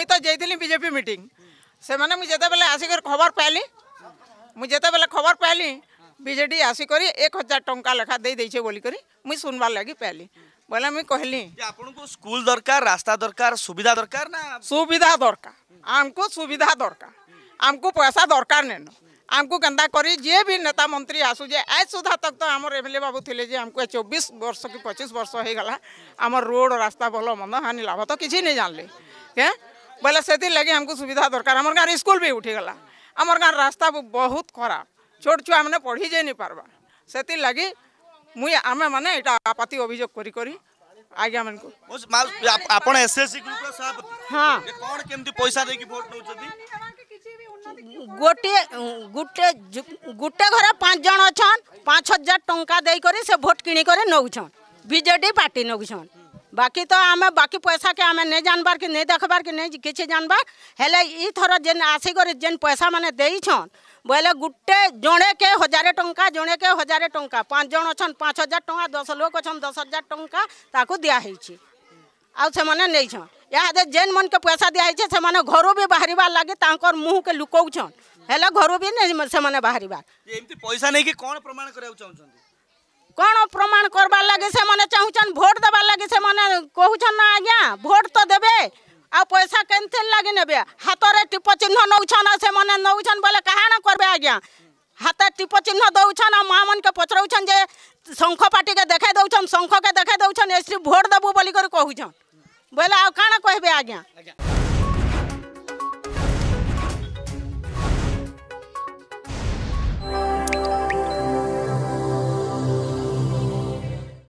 मुई तो जाइली BJP meet से जिते बेले आसिक खबर पाइली मुझे जिते बेले खबर पाली बजे डी आसिक एक हजार टाँह लेखा देदेचे बोलिक मुझ सुनवार लगी पाइली बोले मुझ कहली स्कूल दरकार रास्ता दरकार सुविधा दरकार ना सुविधा दरकार आमको सुविधा दरकार आमको पैसा दरकार नैन आमको केन्ता करी जे भी नेता मंत्री आसूजे आज सुधा तक तो आम एम एल ए बाबू थे आमको चौबीस वर्ष कि पचीस वर्ष हो गला आम रोड रास्ता भल मंद हानि लाभ तो किसी नहीं जानले क्या ବୋଇଲେ ସେଥିର୍ ଲାଗି ଆମକୁ ସୁବିଧା ଦରକାର ଆମର ଗାଁରେ ସ୍କୁଲ୍ ବି ଉଠିଗଲା ଆମର ଗାଁ ରାସ୍ତା ବହୁତ ଖରାପ ଛୋଟ ଛୁଆମାନେ ପଢ଼ି ଯାଇ ନି ପାର୍ବା ସେଥିର୍ ଲାଗି ମୁଇଁ ଆମେମାନେ ଏଇଟା ଆପତ୍ତି ଅଭିଯୋଗ କରି କରି ଆଜ୍ଞା ମାନଙ୍କୁ ଆପଣ ଏସଏସସି ଗ୍ରୁପର ସଭାପତି ହଁ କ'ଣ କେମିତି ପଇସା ଦେଇକି ଭୋଟ ନେଉଛନ୍ତି ଗୋଟିଏ ଗୋଟେ ଗୋଟେ ଘରେ ପାଞ୍ଚ ଜଣ ଅଛନ୍ ପାଞ୍ଚ ହଜାର ଟଙ୍କା ଦେଇକରି ସେ ଭୋଟ କିଣିକରି ନେଉଛନ୍ ବିଜେଡ଼ି ପାର୍ଟି ନେଉଛନ୍ बाकी तो आम बाकी पैसा के आम नहीं जानबार कि नहीं देखबार कि नहीं किसी जानबार हेले इथर जेन आसिक जेन पैसा मैंने देछन बोले गोटे जड़े के हजार टंका जड़े के हजार टंका पाँच जन अच्छा पाँच हजार टाँह दस लोक अच्छा दस हजार टाँह ताको दिहै आने नहींछन यहाँ जेन मन के पैसा दिहै से घर भी बाहर लगे मुह के लुकौन हेले घर भी नहीं से बाहर पैसा नहीं कौन प्रमाण कर कौन प्रमाण करवार लगे से चाहून भोट दे मैंने कहछन ना आज्ञा भोट तो देवे आ पैसा के लगे ने हाथ में टीप चिन्ह नौछन से मैंने नौछन बोले कहान करेंगे आज्ञा हाथ टीप चिन्ह दौन आ माँ मन के पचराछन जे शख पार्टी के देखा दौन शख के देखा दौन एस भोट देवु बोलिक कहछन बोले आ कण कहे आज्ञा